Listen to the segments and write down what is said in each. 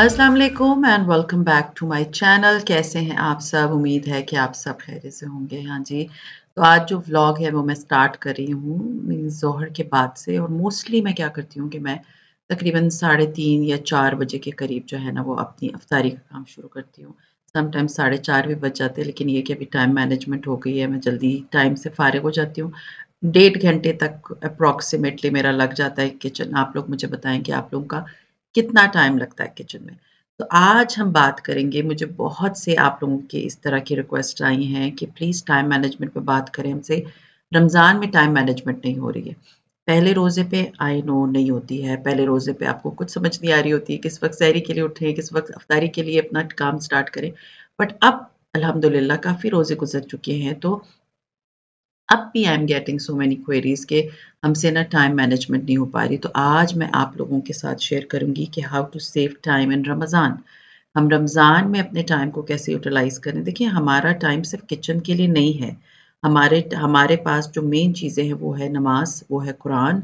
अस्सलाम वालेकुम and welcome back to my channel कैसे हैं आप सब उम्मीद है कि आप सब खैर से होंगे हाँ जी तो आज जो व्लॉग है वो मैं स्टार्ट कर रही हूँ जोहर के बाद से और मोस्टली मैं क्या करती हूँ कि मैं तकरीबन साढ़े तीन या चार बजे के करीब जो है ना वो अपनी अफ्तारी का काम शुरू करती हूँ समटाइम साढ़े चार भी बज जाते हैं लेकिन ये कि अभी टाइम मैनेजमेंट हो गई है मैं जल्दी टाइम से फारिग हो जाती हूँ डेढ़ घंटे तक अप्रॉक्सीमेटली मेरा लग जाता है किचन आप लोग मुझे बताएं कि आप लोगों का कितना टाइम लगता है किचन में तो आज हम बात करेंगे मुझे बहुत से आप लोगों के इस तरह की रिक्वेस्ट आई हैं कि प्लीज़ टाइम मैनेजमेंट पर बात करें हमसे रमज़ान में टाइम मैनेजमेंट नहीं हो रही है पहले रोज़े पे आई नो नहीं होती है पहले रोज़े पे आपको कुछ समझ नहीं आ रही होती है किस वक्त सैरी के लिए उठें किस वक्त अफ्तारी के लिए अपना काम स्टार्ट करें बट अब अल्हम्दुलिल्लाह काफ़ी रोज़े गुजर चुके हैं तो अब भी I am getting so many queries के हमसे ना टाइम मैनेजमेंट नहीं हो पा रही तो आज मैं आप लोगों के साथ शेयर करूंगी कि how to save time in Ramzan हम रमज़ान में अपने टाइम को कैसे यूटिलाइज करें देखिए हमारा टाइम सिर्फ किचन के लिए नहीं है हमारे हमारे पास जो मेन चीज़ें हैं वो है नमाज वो है Quran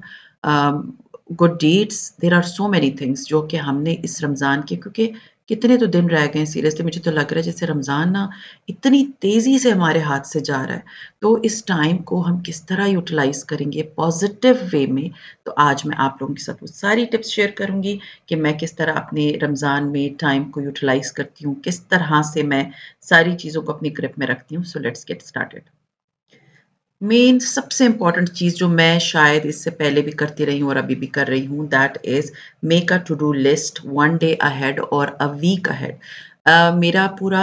good deeds there are so many things जो कि हमने इस रमज़ान के क्योंकि कितने तो दिन रह गए सीरियसली मुझे तो लग रहा है जैसे रमज़ान ना इतनी तेज़ी से हमारे हाथ से जा रहा है तो इस टाइम को हम किस तरह यूटिलाइज़ करेंगे पॉजिटिव वे में तो आज मैं आप लोगों के साथ वो सारी टिप्स शेयर करूँगी कि मैं किस तरह अपने रमज़ान में टाइम को यूटिलाइज़ करती हूँ किस तरह से मैं सारी चीज़ों को अपनी ग्रिप में रखती हूँ so let's get started main सबसे इंपॉर्टेंट चीज़ जो मैं शायद इससे पहले भी करती रही हूँ और अभी भी कर रही हूँ that is make a to do list one day ahead और अ वीक अहेड Uh, मेरा पूरा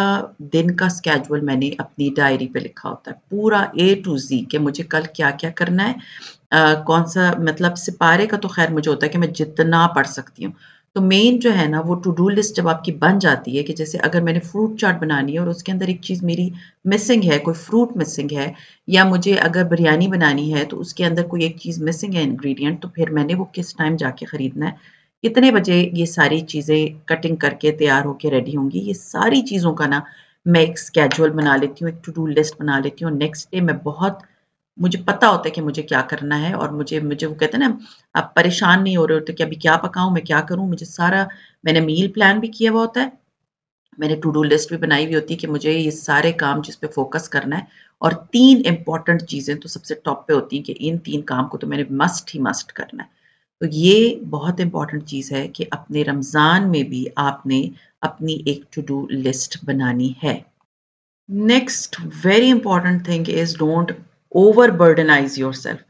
दिन का स्केजुअल मैंने अपनी डायरी पे लिखा होता है पूरा ए टू जी कि मुझे कल क्या क्या करना है uh, कौन सा मतलब सिपारे का तो खैर मुझे होता है कि मैं जितना पढ़ सकती हूँ तो मेन जो है ना वो टू डू लिस्ट जब आपकी बन जाती है कि जैसे अगर मैंने फ्रूट चाट बनानी है और उसके अंदर एक चीज़ मेरी मिसिंग है कोई फ्रूट मिसिंग है या मुझे अगर बिरयानी बनानी है तो उसके अंदर कोई एक चीज़ मिसिंग है इंग्रेडिएंट तो फिर मैंने वो किस टाइम जाके ख़रीदना है कितने बजे ये सारी चीज़ें कटिंग करके तैयार होके रेडी होंगी ये सारी चीज़ों का ना मैं एक स्केजुअल बना लेती हूँ एक टू डू लिस्ट बना लेती हूँ नेक्स्ट डे मैं बहुत मुझे पता होता है कि मुझे क्या करना है और मुझे मुझे वो कहते हैं ना आप परेशान नहीं हो रहे होते कि अभी क्या पकाऊं मैं क्या करूं मुझे सारा मैंने मील प्लान भी किया हुआ होता है मैंने टू डू लिस्ट भी बनाई हुई होती है कि मुझे ये सारे काम जिस पे फोकस करना है और तीन इंपॉर्टेंट चीज़ें तो सबसे टॉप पे होती हैं कि इन तीन काम को तो मैंने मस्ट ही मस्ट करना है तो ये बहुत इंपॉर्टेंट चीज़ है कि अपने रमज़ान में भी आपने अपनी एक टू डू लिस्ट बनानी है next very important thing is don't over burdenize yourself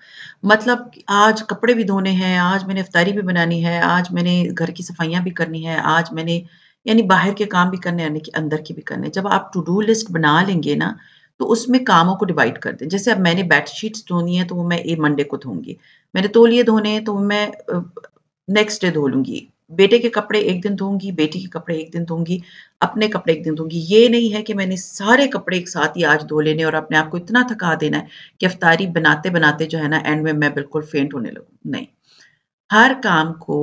मतलब आज कपड़े भी धोने हैं आज मैंने अफतारी भी बनानी है आज मैंने घर की सफाइयाँ भी करनी है आज मैंने यानी बाहर के काम भी करने यानी कि अंदर के भी करने जब आप टू डू लिस्ट बना लेंगे ना तो उसमें कामों को डिवाइड कर दें जैसे अब मैंने बेडशीट्स धोनी है तो वो मैं ए मंडे को धोंगी मैंने तोलिए धोने हैं तो मैं नेक्स्ट डे धो लूंगी बेटे के कपड़े एक दिन धोंगी बेटी के कपड़े एक दिन धोंगी अपने कपड़े एक दिन धोंगी ये नहीं है कि मैंने सारे कपड़े एक साथ ही आज धो लेने और अपने आप को इतना थका देना है कि अफ्तारी बनाते बनाते जो है ना एंड में मैं बिल्कुल फेंट होने लगूँ नहीं हर काम को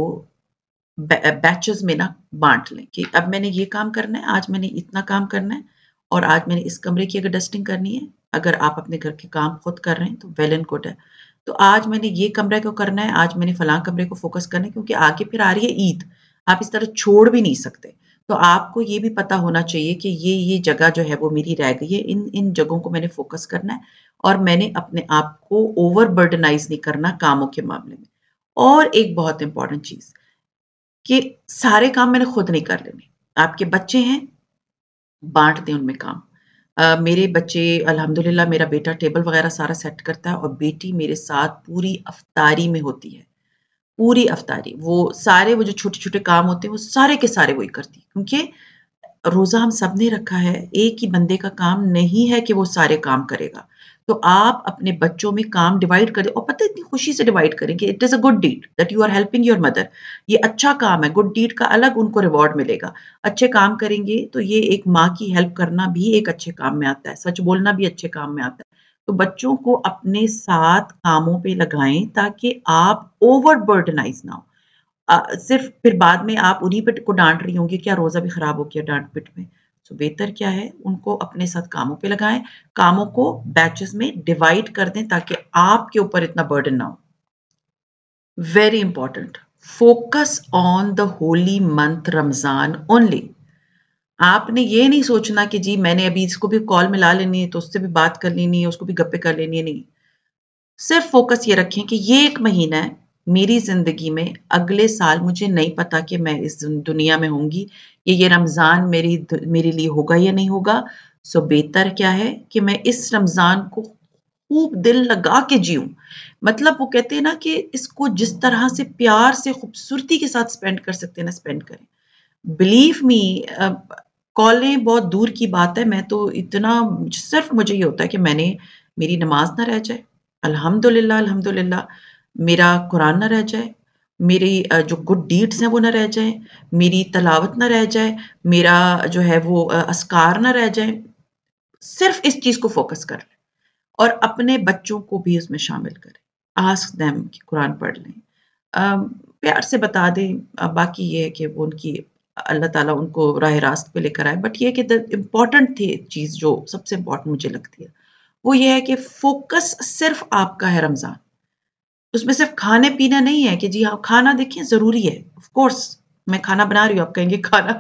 बैचेस में ना बांट लें कि अब मैंने ये काम करना है आज मैंने इतना काम करना है और आज मैंने इस कमरे की अगर डस्टिंग करनी है अगर आप अपने घर के काम खुद कर रहे हैं तो वेल एंड गुड है तो आज मैंने ये कमरा को करना है आज मैंने फलां कमरे को फोकस करना है क्योंकि आगे फिर आ रही है ईद आप इस तरह छोड़ भी नहीं सकते तो आपको ये भी पता होना चाहिए कि ये ये जगह जो है वो मेरी रह गई है इन इन जगहों को मैंने फोकस करना है और मैंने अपने आप को ओवर बर्डनाइज नहीं करना कामों के मामले में और एक बहुत इंपॉर्टेंट चीज कि सारे काम मैंने खुद नहीं कर लेने आपके बच्चे हैं बांट दें उनमें काम Uh, मेरे बच्चे अल्हम्दुलिल्लाह मेरा बेटा टेबल वगैरह सारा सेट करता है और बेटी मेरे साथ पूरी अफतारी में होती है पूरी अफतारी वो सारे वो जो छोटे छोटे काम होते हैं वो सारे के सारे वही करती है क्योंकि रोज़ा हम सब ने रखा है एक ही बंदे का काम नहीं है कि वो सारे काम करेगा तो आप अपने बच्चों में काम डिवाइड करें और पता इतनी खुशी से डिवाइड करें कि it is a good deed that you are helping your mother ये अच्छा काम है गुड डीड का अलग उनको रिवॉर्ड मिलेगा अच्छे काम करेंगे तो ये एक माँ की हेल्प करना भी एक अच्छे काम में आता है सच बोलना भी अच्छे काम में आता है तो बच्चों को अपने साथ कामों पे लगाएं ताकि आप ओवर बर्डनाइज ना हो सिर्फ फिर बाद में आप उन्हीं पर को डांट रही होंगी क्या रोज़ा भी ख़राब हो गया डांट पिट में तो बेहतर क्या है उनको अपने साथ कामों पे लगाएं कामों को बैचेस में डिवाइड कर दें ताकि आपके ऊपर इतना बर्डन ना हो very important focus on the holy month Ramzan only आपने ये नहीं सोचना कि जी मैंने अभी इसको भी कॉल मिला लेनी है तो उससे भी बात कर लेनी है उसको भी गप्पे कर लेनी है नहीं सिर्फ फोकस ये रखें कि ये एक महीना है मेरी जिंदगी में अगले साल मुझे नहीं पता कि मैं इस दुनिया में होंगी कि ये रमज़ान मेरी मेरे लिए होगा या नहीं होगा सो बेहतर क्या है कि मैं इस रमज़ान को खूब दिल लगा के जीऊँ मतलब वो कहते हैं ना कि इसको जिस तरह से प्यार से खूबसूरती के साथ स्पेंड कर सकते हैं ना स्पेंड करें बिलीव मी कॉलें बहुत दूर की बात है मैं तो इतना सिर्फ मुझे ये होता है कि मैंने मेरी नमाज ना रह जाए अल्हम्दुलिल्लाह अल्हम्दुलिल्लाह मेरा कुरान ना रह जाए मेरी जो गुड डीड्स हैं वो ना रह जाए मेरी तलावत ना रह जाए मेरा जो है वो असकार ना रह जाए सिर्फ इस चीज़ को फोकस कर लें और अपने बच्चों को भी उसमें शामिल करें आस्क दैम कि कुरान पढ़ लें प्यार से बता दें बाकी ये है कि वो उनकी अल्लाह ताला उनको राह रास्त पे लेकर आए बट ये कि द इम्पॉर्टेंट थी चीज़ जो सबसे इम्पॉर्टेंट मुझे लगती है वो ये है कि फोकस सिर्फ आपका है रमज़ान उसमें सिर्फ खाने पीना नहीं है कि जी हाँ खाना देखिए ज़रूरी है ऑफकोर्स मैं खाना बना रही हूँ आप कहेंगे खाना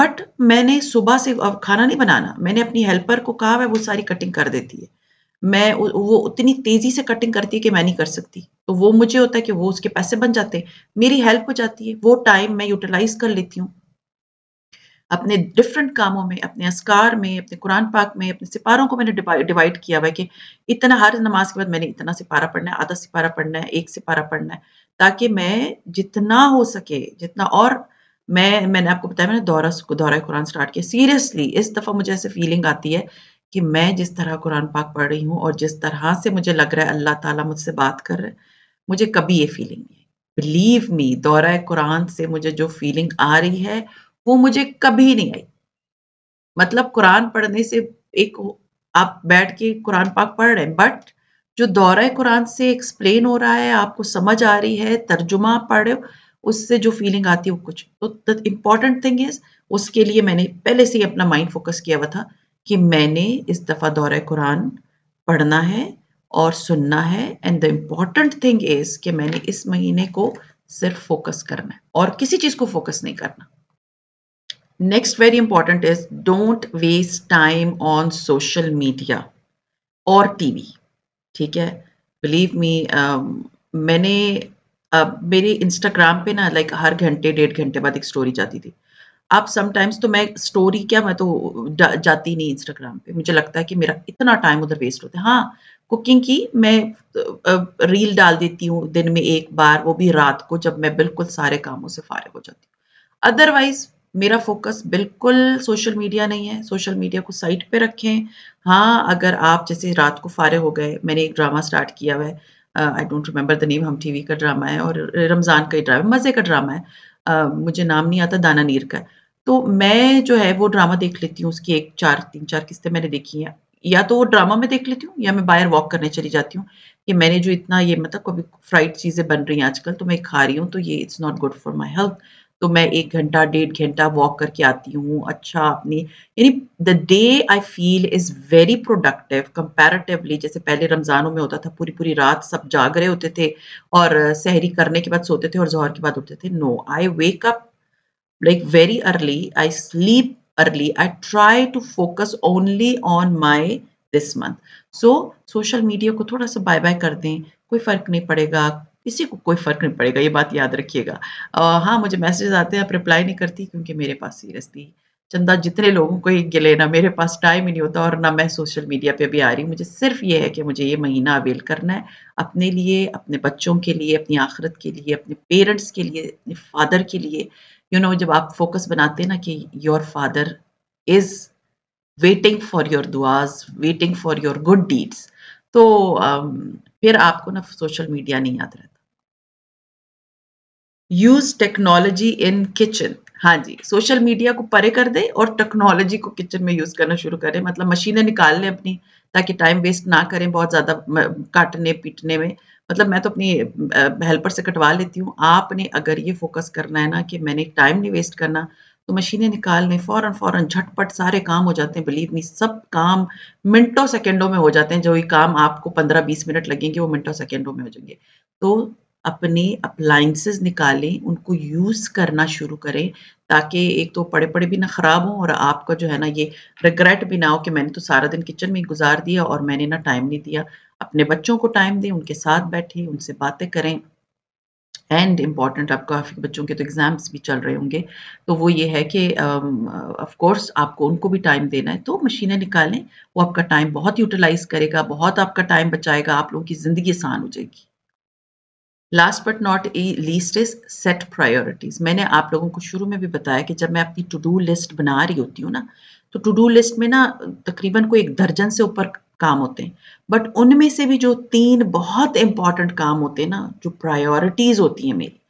बट मैंने सुबह से अब खाना नहीं बनाना मैंने अपनी हेल्पर को कहा है वो सारी कटिंग कर देती है मैं वो उतनी तेज़ी से कटिंग करती है कि मैं नहीं कर सकती तो वो मुझे होता है कि वो उसके पैसे बन जाते मेरी हेल्प हो जाती है वो टाइम मैं यूटिलाइज कर लेती हूँ अपने डिफरेंट कामों में अपने असकार में अपने कुरान पाक में अपने सिपारों को मैंने डिवाइड किया हुआ है कि इतना हर नमाज के बाद मैंने इतना सिपारा पढ़ना है आधा सिपारा पढ़ना है एक सिपारा पढ़ना है ताकि मैं जितना हो सके जितना और मैं मैंने आपको बताया मैंने दौरा दौरा कुरान स्टार्ट किया सीरियसली इस दफ़ा मुझे ऐसे फीलिंग आती है कि मैं जिस तरह कुरान पाक पढ़ रही हूँ और जिस तरह से मुझे लग रहा है अल्लाह ताला मुझसे बात कर रहा है मुझे कभी ये फीलिंग नहीं बिलीव मी दौरा कुरान से मुझे जो फीलिंग आ रही है वो मुझे कभी नहीं आई मतलब कुरान पढ़ने से एक आप बैठ के कुरान पाक पढ़ रहे हैं बट जो दौरा कुरान से एक्सप्लेन हो रहा है आपको समझ आ रही है तर्जुमा आप पढ़ रहे हो उससे जो फीलिंग आती है वो कुछ तो द इम्पॉर्टेंट थिंग इज उसके लिए मैंने पहले से ही अपना माइंड फोकस किया हुआ था कि मैंने इस दफ़ा दौरा कुरान पढ़ना है और सुनना है and the important thing is कि मैंने इस महीने को सिर्फ फोकस करना है और किसी चीज़ को फोकस नहीं करना next very important is don't waste time on social media और टीवी ठीक है बिलीव मी um, मैंने uh, मेरे इंस्टाग्राम पे ना लाइक like, हर घंटे डेढ़ घंटे बाद एक स्टोरी जाती थी अब समटाइम्स तो मैं स्टोरी क्या मैं तो जाती नहीं इंस्टाग्राम पे मुझे लगता है कि मेरा इतना टाइम उधर वेस्ट होता है हाँ कुकिंग की मैं रील uh, uh, डाल देती हूँ दिन में एक बार वो भी रात को जब मैं बिल्कुल सारे कामों से फारिग हो जाती हूँ अदरवाइज मेरा फोकस बिल्कुल सोशल मीडिया नहीं है सोशल मीडिया को साइड पे रखें हाँ अगर आप जैसे रात को फारे हो गए मैंने एक ड्रामा स्टार्ट किया हुआ है I don't remember the name Hum TV का ड्रामा है और रमज़ान का ही ड्रामा मज़े का ड्रामा है uh, मुझे नाम नहीं आता दाना नीर का तो मैं जो है वो ड्रामा देख लेती हूँ उसकी एक चार तीन चार किस्तें मैंने देखी हैं या तो वो ड्रामा में देख लेती हूँ या मैं बाहर वॉक करने चली जाती हूँ कि मैंने जो इतना ये मतलब कभी फ्राइड चीज़ें बन रही हैं आजकल तो मैं खा रही हूँ तो ये it's not good for my health तो मैं एक घंटा डेढ़ घंटा वॉक करके आती हूँ अच्छा अपनी यानी the day I feel is very productive comparatively जैसे पहले रमज़ानों में होता था पूरी पूरी रात सब जाग रहे होते थे और सहरी करने के बाद सोते थे और जोहर के बाद उठते थे no I wake up like very early I sleep early I try to focus only on my this month so social media को थोड़ा सा बाय बाय कर दें कोई फ़र्क नहीं पड़ेगा किसी को कोई फ़र्क नहीं पड़ेगा ये बात याद रखिएगा हाँ मुझे मैसेज आते हैं आप रिप्लाई नहीं करती क्योंकि मेरे पास सीरियसली चंदा जितने लोगों को एक गिले ना मेरे पास टाइम ही नहीं होता और ना मैं सोशल मीडिया पे भी आ रही मुझे सिर्फ ये है कि मुझे ये महीना अवेल करना है अपने लिए अपने बच्चों के लिए अपनी आखिरत के लिए अपने पेरेंट्स के लिए अपने फादर के लिए यू नो जब आप फोकस बनाते हैं ना कि your father is waiting for your दुआज waiting for your good deeds तो फिर आपको ना सोशल मीडिया नहीं याद रहता यूज टेक्नोलॉजी इन किचन हाँ जी सोशल मीडिया को परे कर दे और टेक्नोलॉजी को किचन में यूज करना शुरू करें मतलब मशीनें निकाल लें अपनी ताकि टाइम वेस्ट ना करें बहुत ज्यादा काटने पीटने में मतलब मैं तो अपनी हेल्पर से कटवा लेती हूँ आपने अगर ये फोकस करना है ना कि मैंने टाइम नहीं वेस्ट करना तो मशीनें निकाल लें फौरन फौरन झटपट सारे काम हो जाते हैं बिलीव मी सब काम मिनटों सेकेंडों में हो जाते हैं जो ये काम आपको पंद्रह बीस मिनट लगेंगे वो मिनटों सेकेंडों में हो जाएंगे तो अपने अप्लाइंसेस निकालें उनको यूज़ करना शुरू करें ताकि एक तो पड़े पड़े भी ना ख़राब हों और आपका जो है ना ये रिग्रेट भी ना हो कि मैंने तो सारा दिन किचन में गुजार दिया और मैंने ना टाइम नहीं दिया अपने बच्चों को टाइम दें उनके साथ बैठे उनसे बातें करें एंड इम्पॉर्टेंट आप काफ़ी बच्चों के तो एग्ज़ाम्स भी चल रहे होंगे तो वो ये है कि ऑफ कोर्स आपको उनको भी टाइम देना है तो मशीनें निकालें वो आपका टाइम बहुत यूटिलाइज करेगा बहुत आपका टाइम बचाएगा आप लोगों की ज़िंदगी आसान हो जाएगी last but not least is set priorities मैंने आप लोगों को शुरू में भी बताया कि जब मैं अपनी टू डू लिस्ट बना रही होती हूँ ना तो टू डू लिस्ट में ना तकरीबन कोई एक दर्जन से ऊपर काम होते हैं बट उनमें से भी जो तीन बहुत इंपॉर्टेंट काम होते हैं ना जो प्रायोरिटीज़ होती हैं मेरी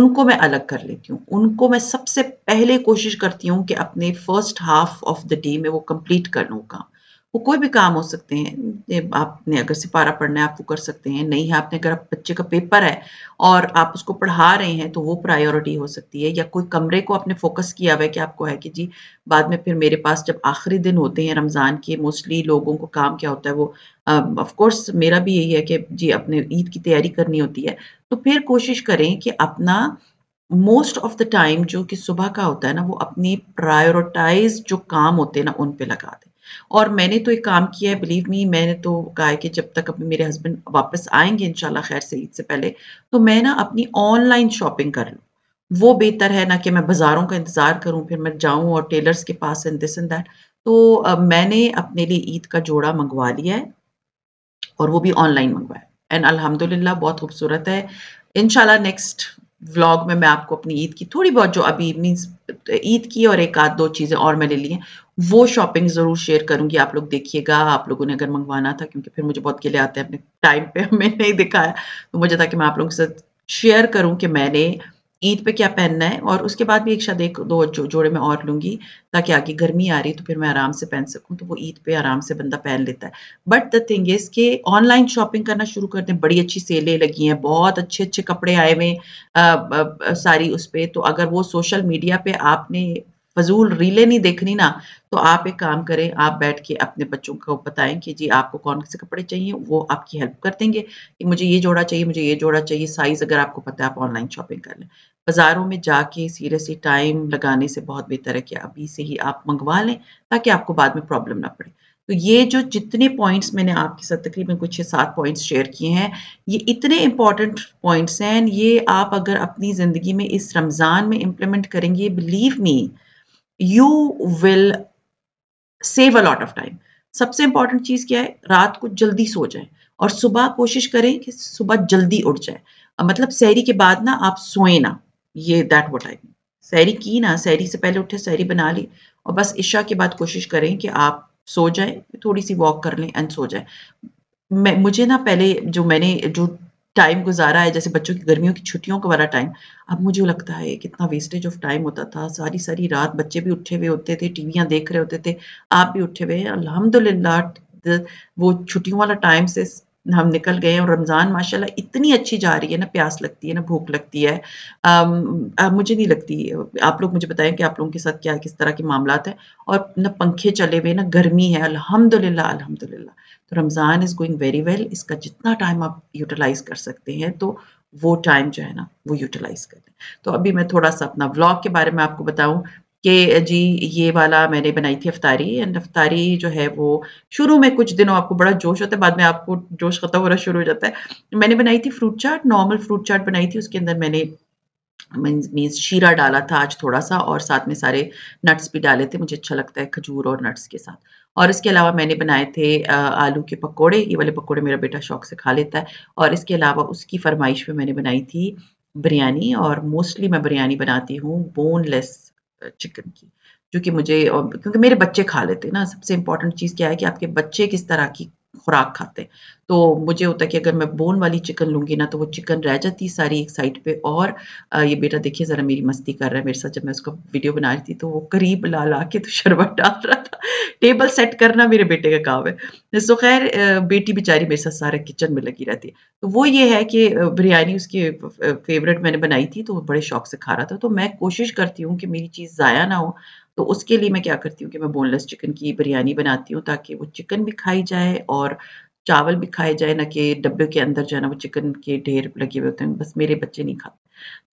उनको मैं अलग कर लेती हूँ उनको मैं सबसे पहले कोशिश करती हूँ कि अपने first half of the day में वो कंप्लीट कर लूँ काम वो कोई भी काम हो सकते हैं आपने अगर सिपारा पढ़ना है आप वो कर सकते हैं नहीं है आपने अगर बच्चे का पेपर है और आप उसको पढ़ा रहे हैं तो वो प्रायोरिटी हो सकती है या कोई कमरे को आपने फोकस किया हुआ है कि आपको है कि जी बाद में फिर मेरे पास जब आखिरी दिन होते हैं रमज़ान के मोस्टली लोगों को काम क्या होता है वो ऑफकोर्स uh, मेरा भी यही है कि जी अपने ईद की तैयारी करनी होती है तो फिर कोशिश करें कि अपना मोस्ट ऑफ द टाइम जो कि सुबह का होता है ना वो अपनी प्रायोरिटाइज जो काम होते हैं ना उन पर लगा दें और मैंने तो एक काम किया है बिलीव मी मैंने तो कहा है कि जब तक अपने मेरे हस्बैंड वापस आएंगे इन खैर से ईद से पहले तो मैं ना अपनी ऑनलाइन शॉपिंग कर लूँ वो बेहतर है ना कि मैं बाज़ारों का इंतज़ार करूँ फिर मैं जाऊँ और टेलर्स के पास इन दिस एंड दैट तो मैंने अपने लिए ईद का जोड़ा मंगवा लिया है और वो भी ऑनलाइन मंगवाया एंड अल्हम्दुलिल्लाह बहुत खूबसूरत है इनशाला नेक्स्ट व्लॉग में मैं आपको अपनी ईद की थोड़ी बहुत जो अभी मीन्स ईद की और एक आध दो चीज़ें और मैंने ली हैं वो शॉपिंग ज़रूर शेयर करूंगी आप लोग देखिएगा आप लोगों ने अगर मंगवाना था क्योंकि फिर मुझे बहुत गिले आते हैं अपने टाइम पे हमें नहीं दिखाया तो मुझे था कि मैं आप लोगों के साथ शेयर करूँ कि मैंने ईद पे क्या पहनना है और उसके बाद भी एक शायद एक दो जो, जोड़े में और लूँगी ताकि आगे गर्मी आ रही तो फिर मैं आराम से पहन सकूँ तो वो ईद पे आराम से बंदा पहन लेता है बट द थिंग इज़ के ऑनलाइन शॉपिंग करना शुरू कर दें बड़ी अच्छी सेलें लगी हैं बहुत अच्छे अच्छे कपड़े आए हुए सारी उस पर तो अगर वो सोशल मीडिया पर आपने फजूल रीले नहीं देखनी ना तो आप एक काम करें आप बैठ के अपने बच्चों को बताएं कि जी आपको कौन से कपड़े चाहिए वो आपकी हेल्प कर देंगे कि मुझे ये जोड़ा चाहिए मुझे ये जोड़ा चाहिए साइज़ अगर आपको पता है आप ऑनलाइन शॉपिंग कर लें बाज़ारों में जाके सीरियसली टाइम लगाने से बहुत बेहतर है कि अभी से ही आप मंगवा लें ताकि आपको बाद में प्रॉब्लम ना पड़े तो ये जो जितने पॉइंट्स मैंने आपके साथ तकरीबन कुछ छः सात पॉइंट्स शेयर किए हैं ये इतने इंपॉर्टेंट पॉइंट्स हैं ये आप अगर अपनी ज़िंदगी में इस रमज़ान में इम्प्लीमेंट करेंगे believe me you will save a lot of time सबसे इंपॉर्टेंट चीज़ क्या है रात को जल्दी सो जाए और सुबह कोशिश करें कि सुबह जल्दी उठ जाए मतलब सैरी के बाद ना आप सोए ना ये दैट वट आई मीन सैरी की ना सैरी से पहले उठे सैरी बना ली और बस ईशा के बाद कोशिश करें कि आप सो जाए थोड़ी सी वॉक कर लें एंड सो जाए मैं मुझे ना पहले जो मैंने जो टाइम गुजारा है जैसे बच्चों की गर्मियों की छुट्टियों का वाला टाइम अब मुझे लगता है कितना वेस्टेज ऑफ टाइम होता था सारी सारी रात बच्चे भी उठे हुए होते थे टीवियाँ देख रहे होते थे आप भी उठे हुए अलहमदुल्ला वो छुट्टियों वाला टाइम से हम निकल गए और रमज़ान माशाल्लाह इतनी अच्छी जा रही है ना प्यास लगती है ना भूख लगती है आ, आ, मुझे नहीं लगती आप लोग मुझे बताएं कि आप लोगों के साथ क्या किस तरह के मामला है और ना पंखे चले हुए ना गर्मी है अल्हम्दुलिल्लाह अल्हम्दुलिल्लाह तो Ramzan is going very well इसका जितना टाइम आप यूटिलाइज़ कर सकते हैं तो वो टाइम जो है ना वो यूटिलाइज़ करें तो अभी मैं थोड़ा सा अपना व्लॉग के बारे में आपको बताऊं कि जी ये वाला मैंने बनाई थी अफतारी एंड अफतारी जो है वो शुरू में कुछ दिनों आपको बड़ा जोश होता है बाद में आपको जोश ख़त्म होना शुरू हो जाता है मैंने बनाई थी fruit chaat normal fruit chaat बनाई थी उसके अंदर मैंने मीन्स शीरा डाला था आज थोड़ा सा और साथ में सारे नट्स भी डाले थे मुझे अच्छा लगता है खजूर और नट्स के साथ और इसके अलावा मैंने बनाए थे आलू के पकोड़े ये वाले पकोड़े मेरा बेटा शौक से खा लेता है और इसके अलावा उसकी फरमाइश पे मैंने बनाई थी बिरयानी और मोस्टली मैं बिरयानी बनाती हूँ बोनलेस चिकन की जो कि मुझे क्योंकि मेरे बच्चे खा लेते हैं ना सबसे इंपॉर्टेंट चीज़ क्या है कि आपके बच्चे किस तरह की खुराक खाते तो मुझे होता है कि अगर मैं बोन वाली चिकन लूंगी ना तो वो चिकन रह जाती सारी एक साइड पे और ये बेटा देखिए ज़रा मेरी मस्ती कर रहा है मेरे साथ जब मैं उसका वीडियो बना रही थी तो वो करीब ला ला के तो शरबत डाल रहा था टेबल सेट करना मेरे बेटे का काम है सो तो खैर बेटी बेचारी मेरे साथ सारे किचन में लगी रहती है तो वो ये है कि बिरयानी उसकी फेवरेट मैंने बनाई थी तो वो बड़े शौक से खा रहा था तो मैं कोशिश करती हूँ कि मेरी चीज़ ज़ाया ना हो तो उसके लिए मैं क्या करती हूँ कि मैं बोनलेस चिकन की बिरयानी बनाती हूँ ताकि वो चिकन भी खाई जाए और चावल भी खाए जाए ना कि डब्बे के अंदर जो है ना वो चिकन के ढेर लगे हुए होते हैं बस मेरे बच्चे नहीं खाते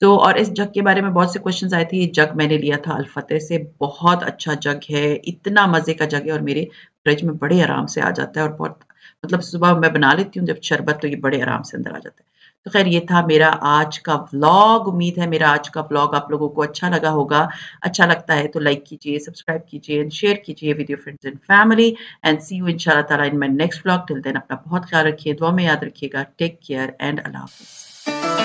तो और इस जग के बारे में बहुत से क्वेश्चंस आए थे ये जग मैंने लिया था अलफतेह से बहुत अच्छा जग है इतना मज़े का जग है और मेरे फ्रिज में बड़े आराम से आ जाता है और बहुत मतलब सुबह मैं बना लेती हूँ जब शरबत तो ये बड़े आराम से अंदर आ जाता है तो खैर ये था मेरा आज का व्लॉग उम्मीद है मेरा आज का व्लॉग आप लोगों को अच्छा लगा होगा अच्छा लगता है तो लाइक कीजिए सब्सक्राइब कीजिए एंड शेयर कीजिए with your friends and family and see you in ताला in my next vlog till then अपना बहुत ख्याल रखिए दुआ में याद रखिएगा टेक केयर एंड अल्लाह हाफिज़